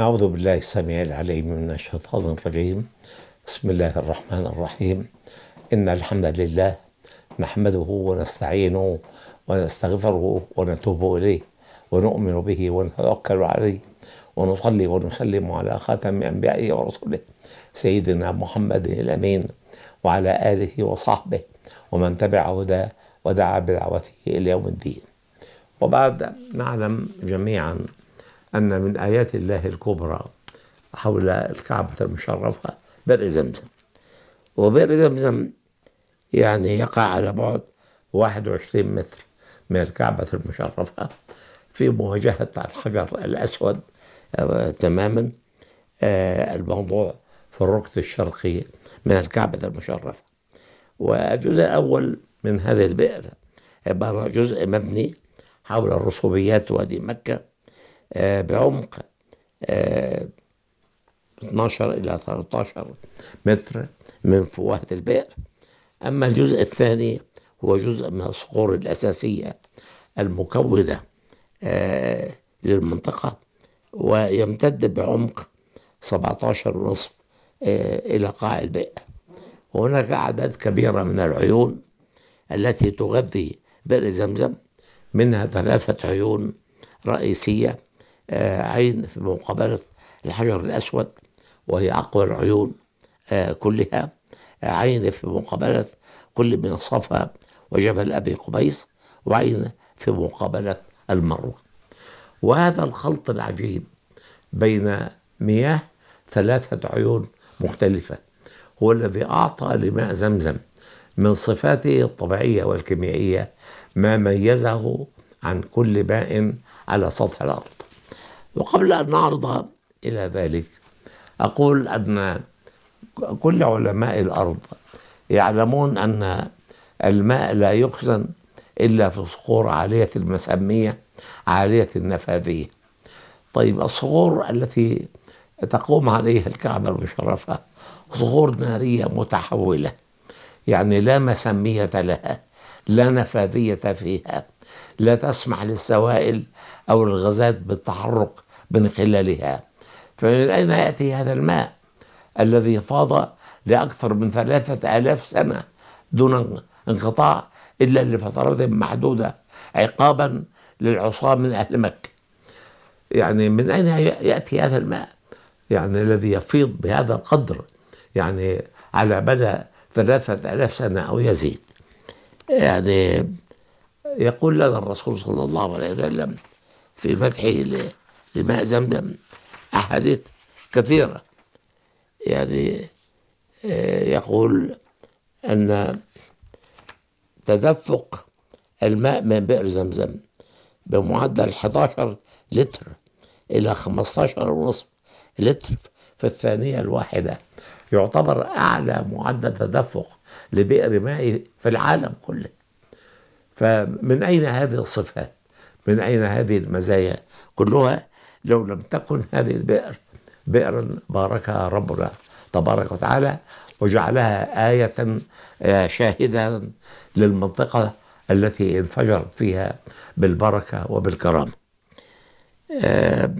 أعوذ بالله السميع العليم من الشيطان الرجيم بسم الله الرحمن الرحيم إن الحمد لله نحمده ونستعينه ونستغفره ونتوب إليه ونؤمن به ونتوكل عليه ونصلي ونسلم على خاتم أنبيائه ورسله سيدنا محمد الأمين وعلى آله وصحبه ومن تبع هدى ودعا بدعوته إلى يوم الدين وبعد نعلم جميعا أن من آيات الله الكبرى حول الكعبة المشرفة بئر زمزم وبئر زمزم يعني يقع على بعد 21 متر من الكعبة المشرفة في مواجهة الحجر الأسود آه، تماما آه، الموضوع في الركن الشرقي من الكعبة المشرفة والجزء الأول من هذه البئر عبارة جزء مبني حول الرسوبيات وادي مكة آه، بعمق 12 آه، إلى 13 متر من فوهة البئر أما الجزء الثاني هو جزء من الصخور الأساسية المكونة آه، للمنطقة ويمتد بعمق 17 ونصف إلى قاع البئر وهناك أعداد كبيرة من العيون التي تغذي بئر زمزم منها ثلاثة عيون رئيسية آه، عين في مقابلة الحجر الأسود وهي أقوى العيون آه، كلها آه، عين في مقابلة كل من الصفا وجبل أبي قبيس وعين في مقابلة المروة وهذا الخلط العجيب بين مياه ثلاثة عيون مختلفة هو الذي أعطى لماء زمزم من صفاته الطبيعية والكيميائية ما ميزه عن كل ماء على سطح الأرض وقبل أن نعرض إلى ذلك أقول أن كل علماء الأرض يعلمون أن الماء لا يخزن إلا في صخور عالية المسمية عالية النفاذية طيب الصخور التي تقوم عليها الكعبة المشرفة صخور نارية متحولة يعني لا مسمية لها لا نفاذية فيها لا تسمح للسوائل أو الغازات بالتحرك من خلالها فمن أين يأتي هذا الماء الذي فاض لأكثر من ثلاثة آلاف سنة دون انقطاع إلا لفترات محدودة عقابا للعصاة من أهل مكة يعني من أين يأتي هذا الماء يعني الذي يفيض بهذا القدر يعني على مدى ثلاثة آلاف سنة أو يزيد يعني يقول لنا الرسول صلى الله عليه وسلم في مدحه لماء زمزم أحاديث كثيرة يعني آه، يقول أن تدفق الماء من بئر زمزم بمعدل 11 لتر إلى 15 ونصف لتر في الثانية الواحدة يعتبر أعلى معدل تدفق لبئر ماء في العالم كله فمن أين هذه الصفات من أين هذه المزايا كلها لو لم تكن هذه البئر بئرا باركها ربنا تبارك وتعالى وجعلها آية آه، شاهدة للمنطقة التي انفجرت فيها بالبركة وبالكرامة آه،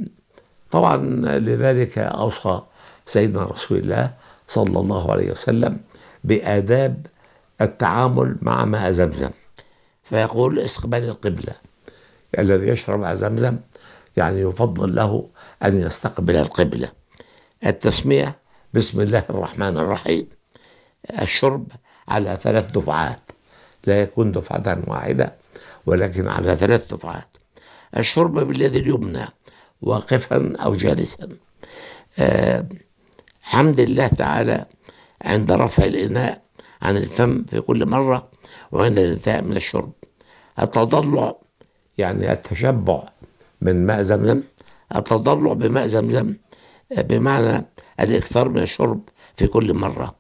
طبعا لذلك أوصى سيدنا رسول الله صلى الله عليه وسلم بآداب التعامل مع ماء زمزم فيقول استقبال القبلة يعني الذي يشرب مع زمزم يعني يفضل له أن يستقبل القبلة التسمية بسم الله الرحمن الرحيم الشرب على ثلاث دفعات لا يكون دفعة واحدة ولكن على ثلاث دفعات الشرب باليد اليمنى واقفا أو جالسا آه حمد الله تعالى عند رفع الإناء عن الفم في كل مرة وعند الانتهاء من الشرب التضلع يعني التشبع من ماء زمزم التضلع بماء زمزم بمعنى الإكثار من الشرب في كل مرة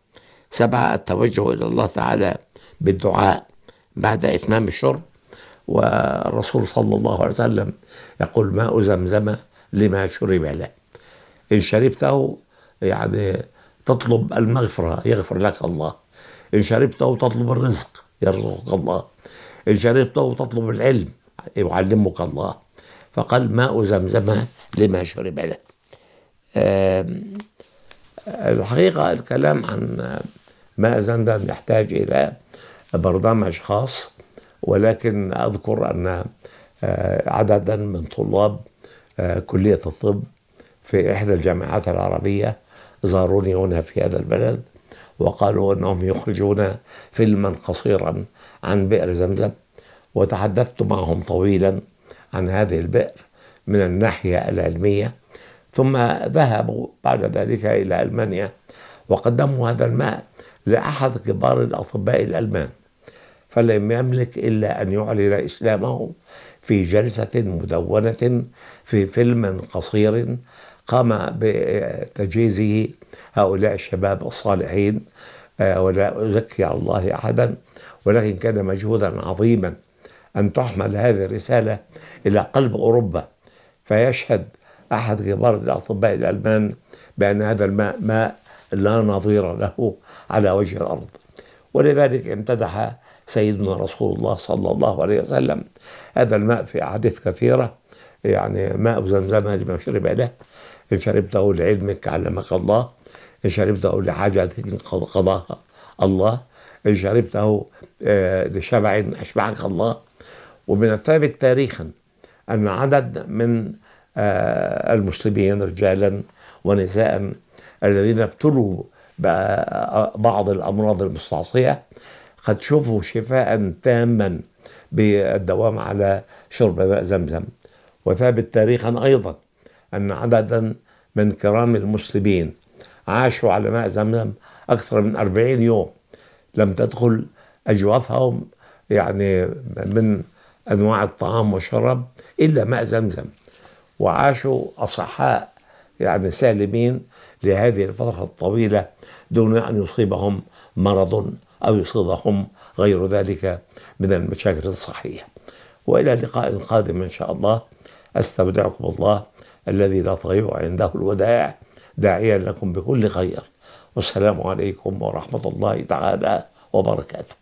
سبعة التوجه إلى الله تعالى بالدعاء بعد إتمام الشرب والرسول صلى الله عليه وسلم يقول ماء زمزم لما شرب له إن شربته يعني تطلب المغفرة يغفر لك الله إن شربته تطلب الرزق يرزقك الله الجارية وتطلب العلم إيه، يعلمك الله فقال ماء زمزم لما شرب له الحقيقة الكلام عن ماء زمزم يحتاج إلى برنامج خاص ولكن أذكر أن آه، عددا من طلاب آه، كلية الطب في إحدى الجامعات العربية زاروني هنا في هذا البلد وقالوا أنهم يخرجون فيلما قصيرا عن بئر زمزم وتحدثت معهم طويلا عن هذه البئر من الناحية العلمية ثم ذهبوا بعد ذلك إلى ألمانيا وقدموا هذا الماء لأحد كبار الأطباء الألمان فلم يملك إلا أن يعلن إسلامه في جلسة مدونة في فيلم قصير قام بتجهيزه هؤلاء الشباب الصالحين آه، ولا أزكي على الله أحدا ولكن كان مجهودا عظيما أن تحمل هذه الرسالة إلى قلب أوروبا فيشهد أحد كبار الأطباء الألمان بأن هذا الماء ماء لا نظير له على وجه الأرض ولذلك امتدح سيدنا رسول الله صلى الله عليه وسلم هذا الماء في أحاديث كثيرة يعني ماء زمزم لمن شرب له إن شربت لعلمك علمك الله إن شربته لحاجاتك قضاها الله إن شربته آه، لشبع أشبعك الله ومن الثابت تاريخا أن عدد من آه، المسلمين رجالا ونساء الذين ابتلوا بعض الأمراض المستعصية قد شوفوا شفاء تاما بالدوام على شرب ماء زمزم وثابت تاريخا أيضا أن عددا من كرام المسلمين عاشوا على ماء زمزم أكثر من أربعين يوم لم تدخل أجوافهم يعني من أنواع الطعام والشراب إلا ماء زمزم وعاشوا أصحاء يعني سالمين لهذه الفترة الطويلة دون أن يصيبهم مرض أو يصيبهم غير ذلك من المشاكل الصحية وإلى لقاء قادم إن شاء الله أستودعكم الله الذي لا تضيع عنده الوداع داعيا لكم بكل خير والسلام عليكم ورحمة الله تعالى وبركاته